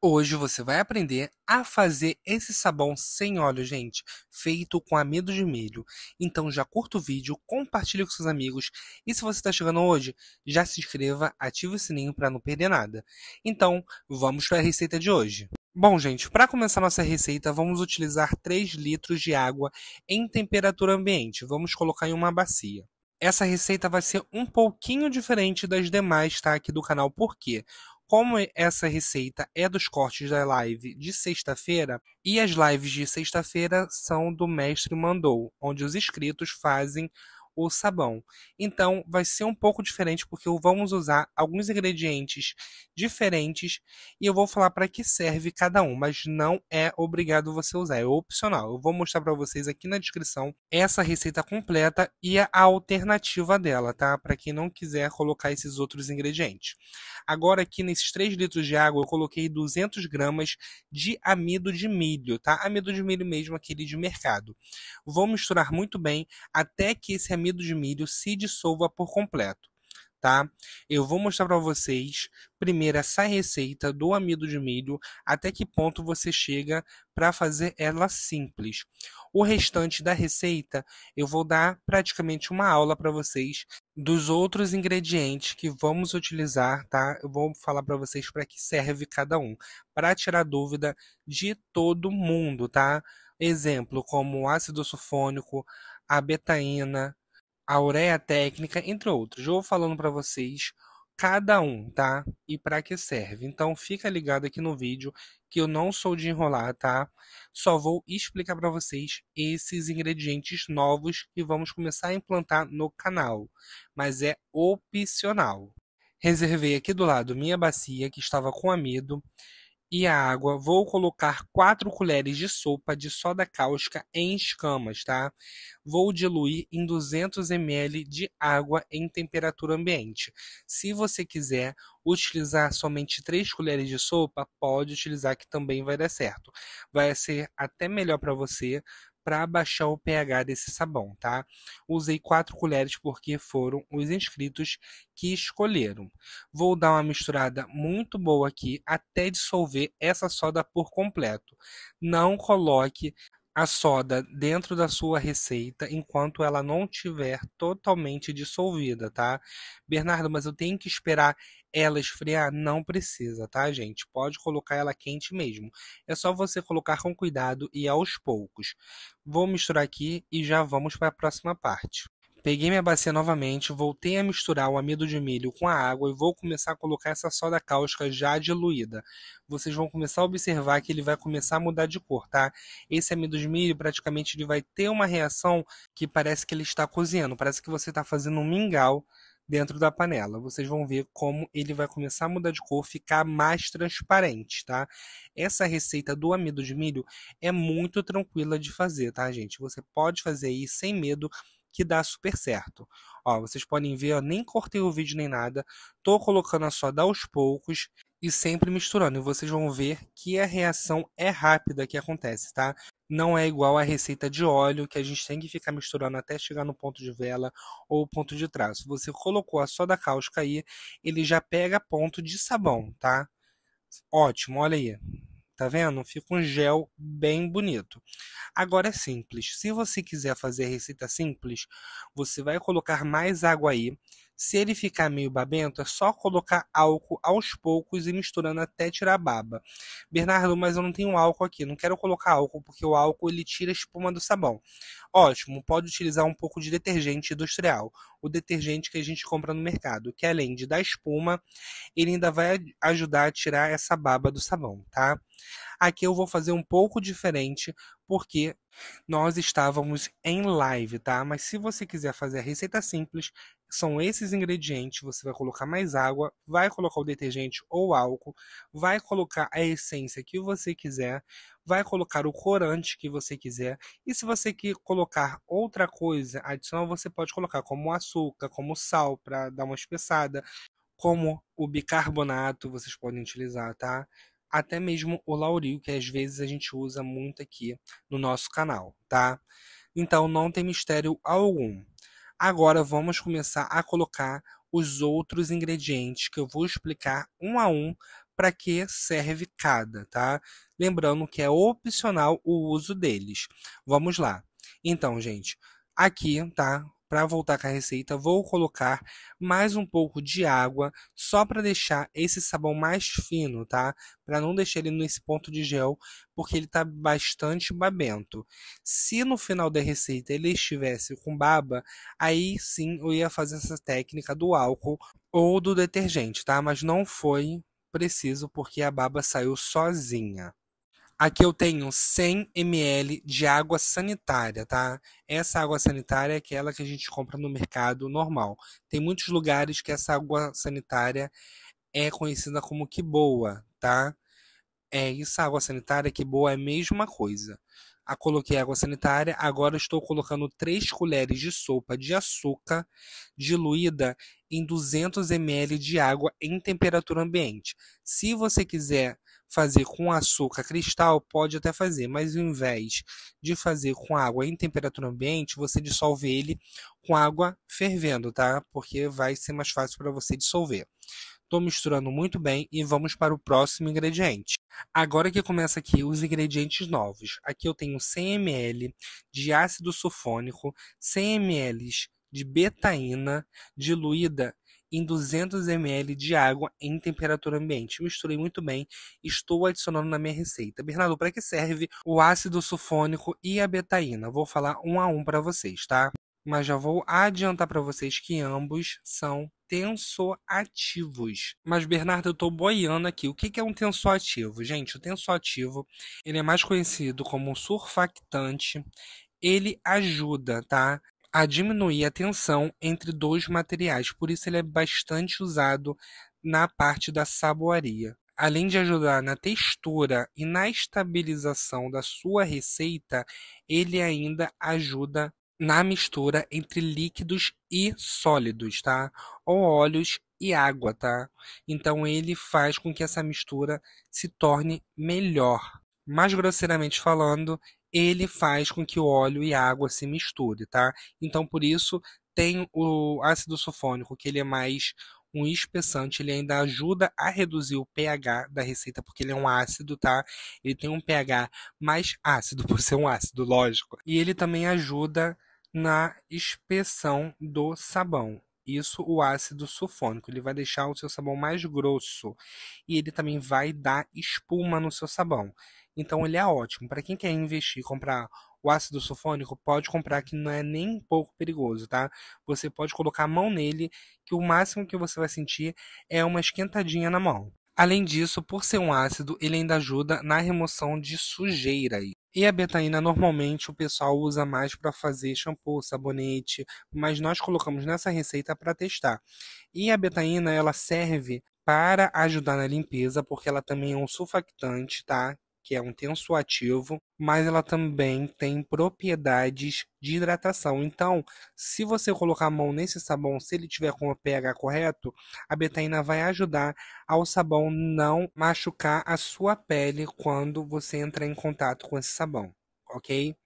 Hoje você vai aprender a fazer esse sabão sem óleo, gente, feito com amido de milho. Então já curta o vídeo, compartilhe com seus amigos e se você está chegando hoje, já se inscreva, ative o sininho para não perder nada. Então vamos para a receita de hoje. Bom, gente, para começar nossa receita, vamos utilizar 3 litros de água em temperatura ambiente. Vamos colocar em uma bacia. Essa receita vai ser um pouquinho diferente das demais, tá? Aqui do canal, por quê? Como essa receita é dos cortes da live de sexta-feira, e as lives de sexta-feira são do Mestre Mandou, onde os inscritos fazem o sabão. Então, vai ser um pouco diferente porque vamos usar alguns ingredientes diferentes e eu vou falar para que serve cada um, mas não é obrigado você usar, é opcional. Eu vou mostrar para vocês aqui na descrição essa receita completa e a alternativa dela, tá? Para quem não quiser colocar esses outros ingredientes. Agora aqui nesses 3 litros de água eu coloquei 200 gramas de amido de milho, tá? Amido de milho mesmo aquele de mercado. Vou misturar muito bem até que esse amido amido de milho se dissolva por completo, tá? Eu vou mostrar para vocês primeiro essa receita do amido de milho, até que ponto você chega para fazer ela simples. O restante da receita eu vou dar praticamente uma aula para vocês dos outros ingredientes que vamos utilizar, tá? Eu vou falar para vocês para que serve cada um, para tirar dúvida de todo mundo, tá? Exemplo como ácido sulfônico, a betaína, a ureia Técnica, entre outros. Eu vou falando para vocês cada um, tá? E para que serve. Então fica ligado aqui no vídeo que eu não sou de enrolar, tá? Só vou explicar para vocês esses ingredientes novos que vamos começar a implantar no canal, mas é opcional. Reservei aqui do lado minha bacia que estava com amido e a água. Vou colocar 4 colheres de sopa de soda cáustica em escamas, tá? Vou diluir em 200 ml de água em temperatura ambiente. Se você quiser utilizar somente 3 colheres de sopa, pode utilizar que também vai dar certo. Vai ser até melhor para você, para baixar o pH desse sabão, tá? Usei quatro colheres porque foram os inscritos que escolheram. Vou dar uma misturada muito boa aqui até dissolver essa soda por completo. Não coloque a soda dentro da sua receita enquanto ela não tiver totalmente dissolvida, tá? Bernardo, mas eu tenho que esperar ela esfriar não precisa, tá, gente? Pode colocar ela quente mesmo. É só você colocar com cuidado e aos poucos. Vou misturar aqui e já vamos para a próxima parte. Peguei minha bacia novamente, voltei a misturar o amido de milho com a água e vou começar a colocar essa soda cáustica já diluída. Vocês vão começar a observar que ele vai começar a mudar de cor, tá? Esse amido de milho praticamente ele vai ter uma reação que parece que ele está cozinhando, parece que você está fazendo um mingau dentro da panela. Vocês vão ver como ele vai começar a mudar de cor, ficar mais transparente, tá? Essa receita do amido de milho é muito tranquila de fazer, tá, gente? Você pode fazer aí sem medo que dá super certo. Ó, vocês podem ver, ó, nem cortei o vídeo nem nada, tô colocando a soda aos poucos e sempre misturando. E vocês vão ver que a reação é rápida que acontece, tá? Não é igual a receita de óleo, que a gente tem que ficar misturando até chegar no ponto de vela ou ponto de traço. Você colocou a soda cáustica aí, ele já pega ponto de sabão, tá? Ótimo, olha aí. Tá vendo? Fica um gel bem bonito. Agora é simples. Se você quiser fazer a receita simples, você vai colocar mais água aí se ele ficar meio babento, é só colocar álcool aos poucos e misturando até tirar a baba. Bernardo, mas eu não tenho álcool aqui, não quero colocar álcool porque o álcool ele tira a espuma do sabão. Ótimo, pode utilizar um pouco de detergente industrial, o detergente que a gente compra no mercado, que além de dar espuma, ele ainda vai ajudar a tirar essa baba do sabão, tá? Aqui eu vou fazer um pouco diferente, porque nós estávamos em live, tá? Mas se você quiser fazer a receita simples, são esses ingredientes. Você vai colocar mais água, vai colocar o detergente ou álcool, vai colocar a essência que você quiser, vai colocar o corante que você quiser. E se você quer colocar outra coisa adicional, você pode colocar como açúcar, como sal para dar uma espessada, como o bicarbonato, vocês podem utilizar, tá? até mesmo o lauril, que às vezes a gente usa muito aqui no nosso canal, tá? Então não tem mistério algum. Agora vamos começar a colocar os outros ingredientes que eu vou explicar um a um para que serve cada, tá? Lembrando que é opcional o uso deles. Vamos lá. Então, gente, aqui, tá? para voltar com a receita, vou colocar mais um pouco de água só para deixar esse sabão mais fino, tá? Para não deixar ele nesse ponto de gel, porque ele tá bastante babento. Se no final da receita ele estivesse com baba, aí sim eu ia fazer essa técnica do álcool ou do detergente, tá? Mas não foi preciso porque a baba saiu sozinha. Aqui eu tenho 100 ml de água sanitária, tá? Essa água sanitária é aquela que a gente compra no mercado normal. Tem muitos lugares que essa água sanitária é conhecida como que boa, tá? É isso, água sanitária que boa é a mesma coisa. A ah, coloquei água sanitária, agora estou colocando 3 colheres de sopa de açúcar diluída em 200 ml de água em temperatura ambiente. Se você quiser fazer com açúcar cristal, pode até fazer, mas ao invés de fazer com água em temperatura ambiente, você dissolve ele com água fervendo, tá? Porque vai ser mais fácil para você dissolver. Estou misturando muito bem e vamos para o próximo ingrediente. Agora que começa aqui os ingredientes novos. Aqui eu tenho 100 ml de ácido sulfônico, 100 ml de betaína diluída em 200 ml de água em temperatura ambiente. Misturei muito bem, estou adicionando na minha receita. Bernardo, para que serve o ácido sulfônico e a betaína? Vou falar um a um para vocês, tá? Mas já vou adiantar para vocês que ambos são tensoativos. Mas, Bernardo, eu estou boiando aqui. O que é um tensoativo? Gente, o tensoativo ele é mais conhecido como surfactante ele ajuda, tá? a diminuir a tensão entre dois materiais, por isso ele é bastante usado na parte da saboaria. Além de ajudar na textura e na estabilização da sua receita, ele ainda ajuda na mistura entre líquidos e sólidos, tá? Ou óleos e água, tá? Então ele faz com que essa mistura se torne melhor. Mais grosseiramente falando, ele faz com que o óleo e a água se misture, tá? Então, por isso, tem o ácido sulfônico, que ele é mais um espessante, ele ainda ajuda a reduzir o pH da receita, porque ele é um ácido, tá? Ele tem um pH mais ácido, por ser um ácido, lógico. E ele também ajuda na espessão do sabão. Isso o ácido sulfônico, ele vai deixar o seu sabão mais grosso e ele também vai dar espuma no seu sabão. Então ele é ótimo. Para quem quer investir, comprar o ácido sulfônico, pode comprar que não é nem um pouco perigoso, tá? Você pode colocar a mão nele, que o máximo que você vai sentir é uma esquentadinha na mão. Além disso, por ser um ácido, ele ainda ajuda na remoção de sujeira. E a betaína normalmente o pessoal usa mais para fazer shampoo, sabonete, mas nós colocamos nessa receita para testar. E a betaína ela serve para ajudar na limpeza, porque ela também é um surfactante, tá? que é um tensoativo, mas ela também tem propriedades de hidratação. Então, se você colocar a mão nesse sabão, se ele tiver com o pH correto, a betaína vai ajudar ao sabão não machucar a sua pele quando você entrar em contato com esse sabão, ok?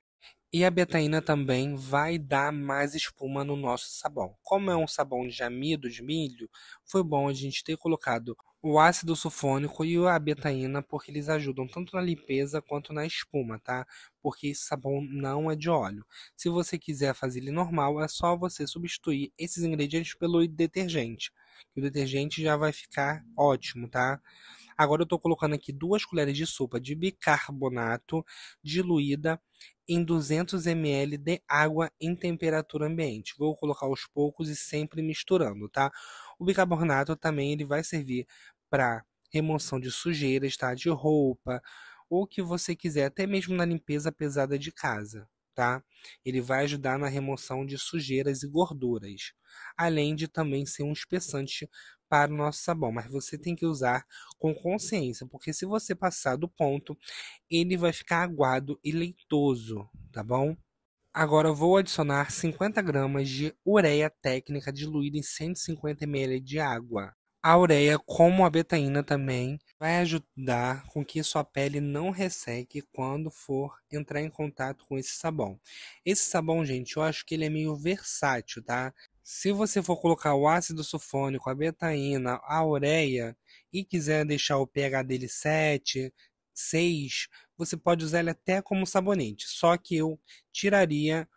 E a betaína também vai dar mais espuma no nosso sabão. Como é um sabão de amido de milho, foi bom a gente ter colocado o ácido sulfônico e a betaína, porque eles ajudam tanto na limpeza quanto na espuma, tá? Porque esse sabão não é de óleo. Se você quiser fazer ele normal, é só você substituir esses ingredientes pelo detergente. Que o detergente já vai ficar ótimo, tá? Agora eu estou colocando aqui duas colheres de sopa de bicarbonato diluída em 200 ml de água em temperatura ambiente. Vou colocar aos poucos e sempre misturando, tá? O bicarbonato também ele vai servir para remoção de sujeiras, tá? De roupa, ou o que você quiser, até mesmo na limpeza pesada de casa, tá? Ele vai ajudar na remoção de sujeiras e gorduras, além de também ser um espessante para o nosso sabão, mas você tem que usar com consciência, porque se você passar do ponto, ele vai ficar aguado e leitoso, tá bom? Agora vou adicionar 50 gramas de ureia técnica diluída em 150 ml de água. A ureia, como a betaína também, vai ajudar com que sua pele não resseque quando for entrar em contato com esse sabão. Esse sabão, gente, eu acho que ele é meio versátil, tá? Se você for colocar o ácido sulfônico, a betaína, a ureia e quiser deixar o pH dele 7, 6, você pode usar ele até como sabonete. Só que eu tiraria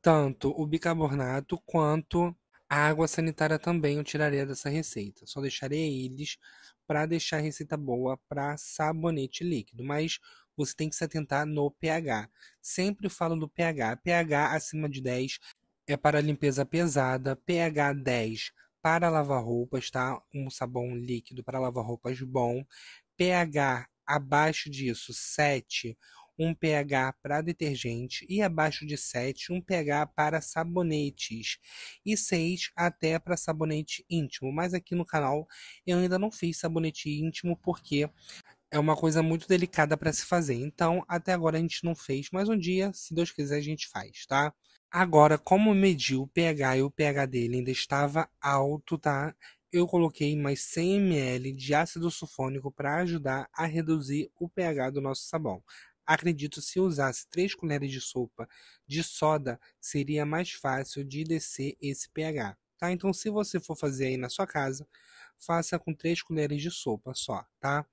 tanto o bicarbonato quanto a água sanitária também eu tiraria dessa receita. Só deixaria eles para deixar a receita boa para sabonete líquido. Mas você tem que se atentar no pH. Sempre falo do pH. pH acima de 10 é para limpeza pesada. pH 10 para lavar roupas, tá? Um sabão líquido para lavar roupas bom. pH abaixo disso, 7 um pH para detergente e abaixo de 7, um pH para sabonetes e 6 até para sabonete íntimo. Mas aqui no canal eu ainda não fiz sabonete íntimo porque é uma coisa muito delicada para se fazer. Então, até agora a gente não fez, mas um dia, se Deus quiser, a gente faz, tá? Agora, como mediu o pH e o pH dele ainda estava alto, tá? eu coloquei mais 100 ml de ácido sulfônico para ajudar a reduzir o pH do nosso sabão. Acredito se usasse três colheres de sopa de soda, seria mais fácil de descer esse pH. Tá? Então, se você for fazer aí na sua casa, faça com três colheres de sopa só, tá?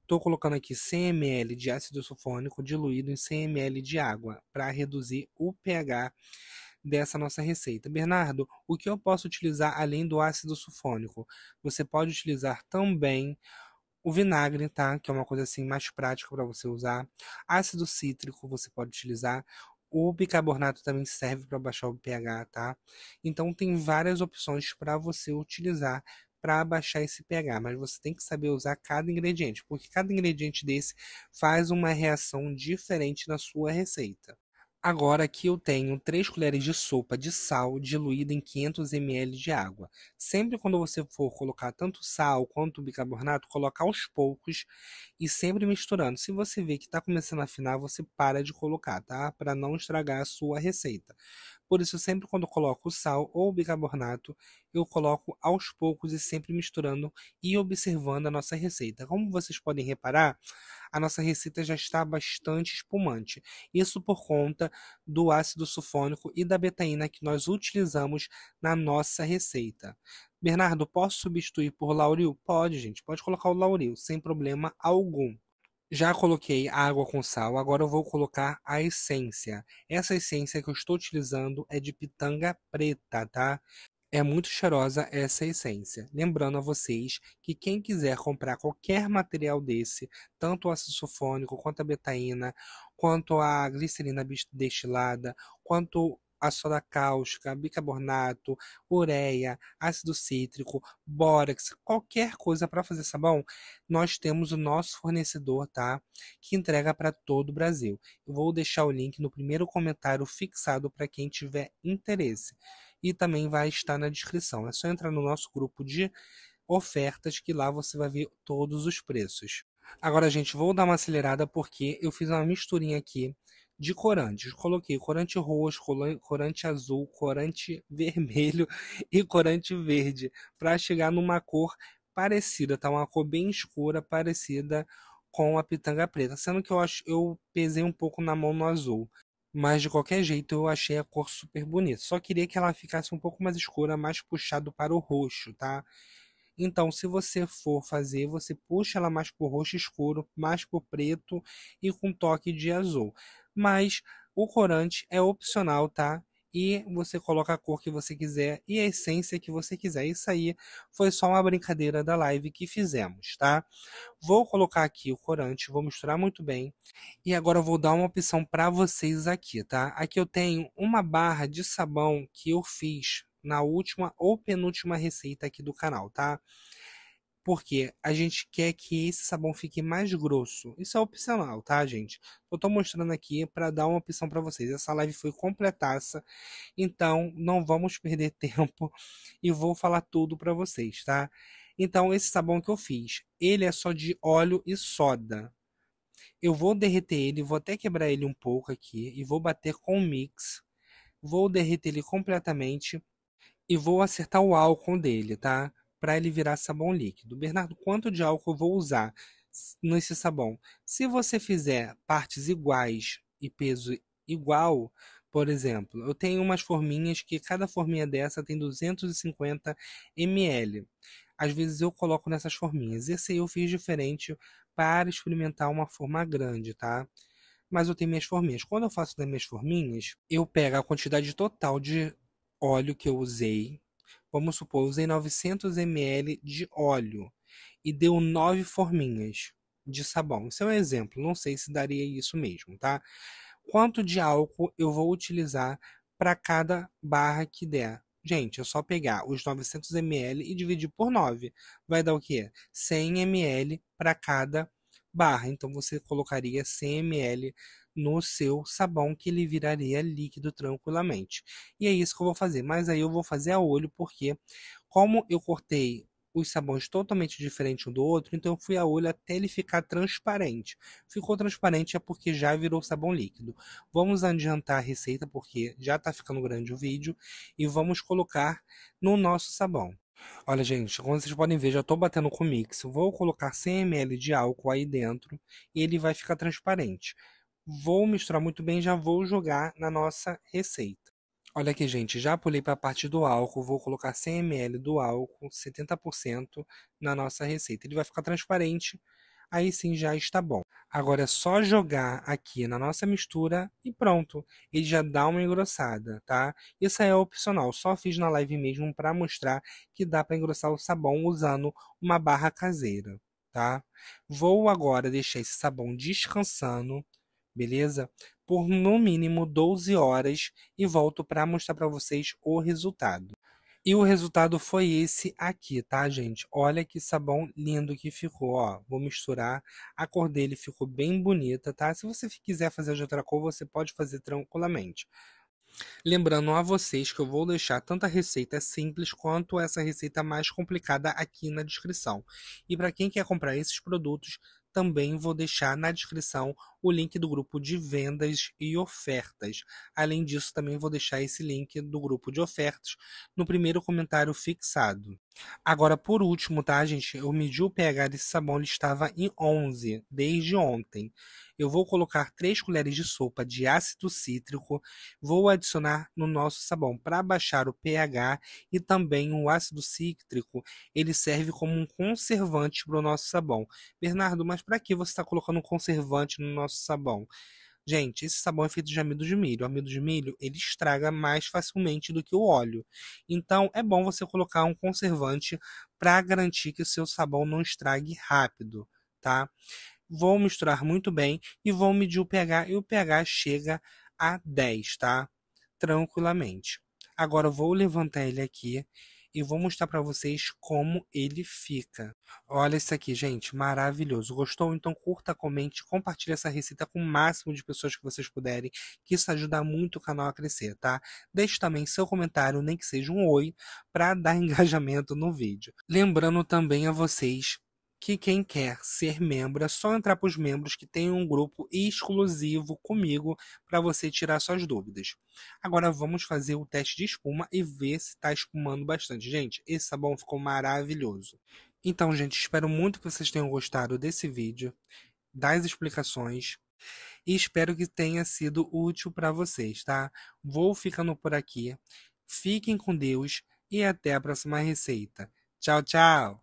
Estou colocando aqui 100 ml de ácido sulfônico diluído em 100 ml de água para reduzir o pH dessa nossa receita. Bernardo, o que eu posso utilizar além do ácido sulfônico? Você pode utilizar também o vinagre, tá? Que é uma coisa assim mais prática para você usar. Ácido cítrico você pode utilizar. O bicarbonato também serve para baixar o pH, tá? Então tem várias opções para você utilizar para baixar esse pH, mas você tem que saber usar cada ingrediente, porque cada ingrediente desse faz uma reação diferente na sua receita. Agora que eu tenho 3 colheres de sopa de sal diluída em 500 ml de água. Sempre quando você for colocar tanto sal quanto bicarbonato, coloca aos poucos e sempre misturando. Se você vê que está começando a afinar, você para de colocar, tá? Para não estragar a sua receita. Por isso, sempre quando coloco sal ou bicarbonato, eu coloco aos poucos e sempre misturando e observando a nossa receita. Como vocês podem reparar, a nossa receita já está bastante espumante. Isso por conta do ácido sulfônico e da betaína que nós utilizamos na nossa receita. Bernardo, posso substituir por lauril? Pode, gente. Pode colocar o lauril, sem problema algum. Já coloquei a água com sal, agora eu vou colocar a essência. Essa essência que eu estou utilizando é de pitanga preta, tá? É muito cheirosa essa essência. Lembrando a vocês que quem quiser comprar qualquer material desse, tanto o ácido sulfônico, quanto a betaína, quanto a glicerina destilada, quanto a soda cáustica, bicarbonato, ureia, ácido cítrico, bórax, qualquer coisa para fazer sabão, nós temos o nosso fornecedor, tá? Que entrega para todo o Brasil. Eu vou deixar o link no primeiro comentário fixado para quem tiver interesse. E também vai estar na descrição. É só entrar no nosso grupo de ofertas que lá você vai ver todos os preços. Agora, gente, vou dar uma acelerada porque eu fiz uma misturinha aqui de corantes. Coloquei corante roxo, corante azul, corante vermelho e corante verde para chegar numa cor parecida, tá? Uma cor bem escura, parecida com a pitanga preta. Sendo que eu, acho, eu pesei um pouco na mão no azul. Mas de qualquer jeito eu achei a cor super bonita. Só queria que ela ficasse um pouco mais escura, mais puxado para o roxo, tá? Então, se você for fazer, você puxa ela mais para o roxo escuro, mais para o preto e com toque de azul mas o corante é opcional, tá? E você coloca a cor que você quiser e a essência que você quiser. Isso aí foi só uma brincadeira da live que fizemos, tá? Vou colocar aqui o corante, vou misturar muito bem. E agora eu vou dar uma opção para vocês aqui, tá? Aqui eu tenho uma barra de sabão que eu fiz na última ou penúltima receita aqui do canal, tá? Porque a gente quer que esse sabão fique mais grosso. Isso é opcional, tá, gente? Eu tô mostrando aqui para dar uma opção para vocês. Essa live foi completaça, então não vamos perder tempo e vou falar tudo para vocês, tá? Então, esse sabão que eu fiz, ele é só de óleo e soda. Eu vou derreter ele, vou até quebrar ele um pouco aqui e vou bater com o mix. Vou derreter ele completamente e vou acertar o álcool dele, tá? para ele virar sabão líquido. Bernardo, quanto de álcool eu vou usar nesse sabão? Se você fizer partes iguais e peso igual, por exemplo, eu tenho umas forminhas que cada forminha dessa tem 250 ml. Às vezes eu coloco nessas forminhas. Esse aí eu fiz diferente para experimentar uma forma grande, tá? Mas eu tenho minhas forminhas. Quando eu faço das minhas forminhas, eu pego a quantidade total de óleo que eu usei vamos supor, usei 900 ml de óleo e deu nove forminhas de sabão. Isso é um exemplo, não sei se daria isso mesmo, tá? Quanto de álcool eu vou utilizar para cada barra que der? Gente, é só pegar os 900 ml e dividir por 9. Vai dar o quê? 100 ml para cada barra. Então você colocaria 100 ml no seu sabão que ele viraria líquido tranquilamente. E é isso que eu vou fazer, mas aí eu vou fazer a olho porque como eu cortei os sabões totalmente diferentes um do outro, então eu fui a olho até ele ficar transparente. Ficou transparente é porque já virou sabão líquido. Vamos adiantar a receita porque já está ficando grande o vídeo e vamos colocar no nosso sabão. Olha, gente, como vocês podem ver, já estou batendo com o mix. Vou colocar 100 ml de álcool aí dentro e ele vai ficar transparente. Vou misturar muito bem, já vou jogar na nossa receita. Olha aqui, gente, já pulei para a parte do álcool, vou colocar 100 ml do álcool, 70% na nossa receita. Ele vai ficar transparente, aí sim já está bom. Agora é só jogar aqui na nossa mistura e pronto. Ele já dá uma engrossada, tá? Isso aí é opcional, só fiz na live mesmo para mostrar que dá para engrossar o sabão usando uma barra caseira, tá? Vou agora deixar esse sabão descansando beleza? Por no mínimo 12 horas e volto para mostrar para vocês o resultado. E o resultado foi esse aqui, tá, gente? Olha que sabão lindo que ficou, ó. Vou misturar. A cor dele ficou bem bonita, tá? Se você quiser fazer de outra cor, você pode fazer tranquilamente. Lembrando a vocês que eu vou deixar tanto a receita simples quanto essa receita mais complicada aqui na descrição. E para quem quer comprar esses produtos, também vou deixar na descrição o link do grupo de vendas e ofertas. Além disso, também vou deixar esse link do grupo de ofertas no primeiro comentário fixado. Agora, por último, tá, gente? Eu medi o pH desse sabão, ele estava em 11 desde ontem. Eu vou colocar 3 colheres de sopa de ácido cítrico, vou adicionar no nosso sabão para baixar o pH e também o ácido cítrico, ele serve como um conservante para o nosso sabão. Bernardo, mas para que você está colocando um conservante no nosso sabão? Gente, esse sabão é feito de amido de milho. O amido de milho, ele estraga mais facilmente do que o óleo. Então, é bom você colocar um conservante para garantir que o seu sabão não estrague rápido, tá? Vou misturar muito bem e vou medir o pH e o pH chega a 10, tá? Tranquilamente. Agora eu vou levantar ele aqui e vou mostrar para vocês como ele fica. Olha isso aqui, gente, maravilhoso. Gostou? Então curta, comente, compartilhe essa receita com o máximo de pessoas que vocês puderem, que isso ajuda muito o canal a crescer, tá? Deixe também seu comentário, nem que seja um oi, para dar engajamento no vídeo. Lembrando também a vocês que quem quer ser membro é só entrar para os membros que tem um grupo exclusivo comigo para você tirar suas dúvidas. Agora vamos fazer o teste de espuma e ver se está espumando bastante. Gente, esse sabão ficou maravilhoso. Então, gente, espero muito que vocês tenham gostado desse vídeo, das explicações e espero que tenha sido útil para vocês, tá? Vou ficando por aqui. Fiquem com Deus e até a próxima receita. Tchau, tchau!